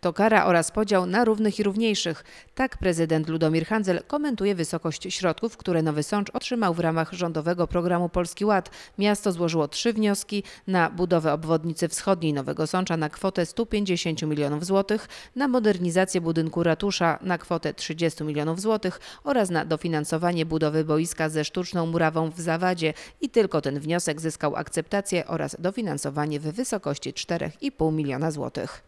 To kara oraz podział na równych i równiejszych. Tak prezydent Ludomir Handzel komentuje wysokość środków, które Nowy Sącz otrzymał w ramach rządowego programu Polski Ład. Miasto złożyło trzy wnioski na budowę obwodnicy wschodniej Nowego Sącza na kwotę 150 milionów złotych, na modernizację budynku ratusza na kwotę 30 milionów złotych oraz na dofinansowanie budowy boiska ze sztuczną murawą w Zawadzie i tylko ten wniosek zyskał akceptację oraz dofinansowanie w wysokości 4,5 miliona złotych.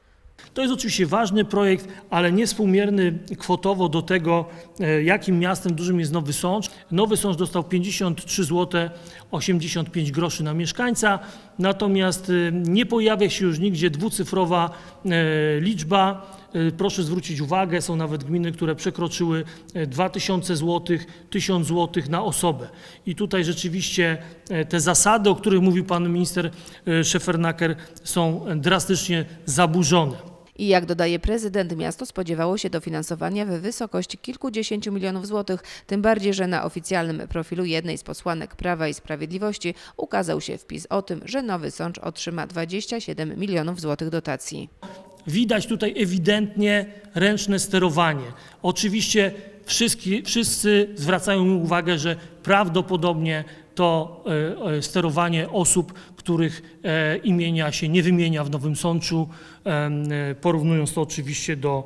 To jest oczywiście ważny projekt, ale niespółmierny kwotowo do tego, e, jakim miastem dużym jest Nowy Sącz. Nowy Sącz dostał 53 zł 85 groszy na mieszkańca, natomiast e, nie pojawia się już nigdzie dwucyfrowa e, liczba. Proszę zwrócić uwagę, są nawet gminy, które przekroczyły 2000 zł, 1000 zł na osobę. I tutaj rzeczywiście te zasady, o których mówił pan minister Szefernaker, są drastycznie zaburzone. I jak dodaje prezydent, miasto spodziewało się dofinansowania w wysokości kilkudziesięciu milionów złotych, tym bardziej, że na oficjalnym profilu jednej z posłanek Prawa i Sprawiedliwości ukazał się wpis o tym, że Nowy Sącz otrzyma 27 milionów złotych dotacji widać tutaj ewidentnie ręczne sterowanie. Oczywiście wszyscy, zwracają uwagę, że prawdopodobnie to e, e, sterowanie osób, których e, imienia się nie wymienia w Nowym Sączu, porównując to oczywiście do,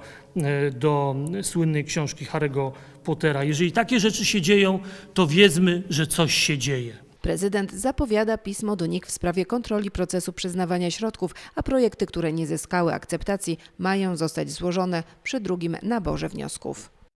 do słynnej książki Harry'ego Pottera. Jeżeli takie rzeczy się dzieją, to wiedzmy, że coś się dzieje. Prezydent zapowiada pismo do NIK w sprawie kontroli procesu przyznawania środków, a projekty, które nie zyskały akceptacji, mają zostać złożone przy drugim naborze wniosków.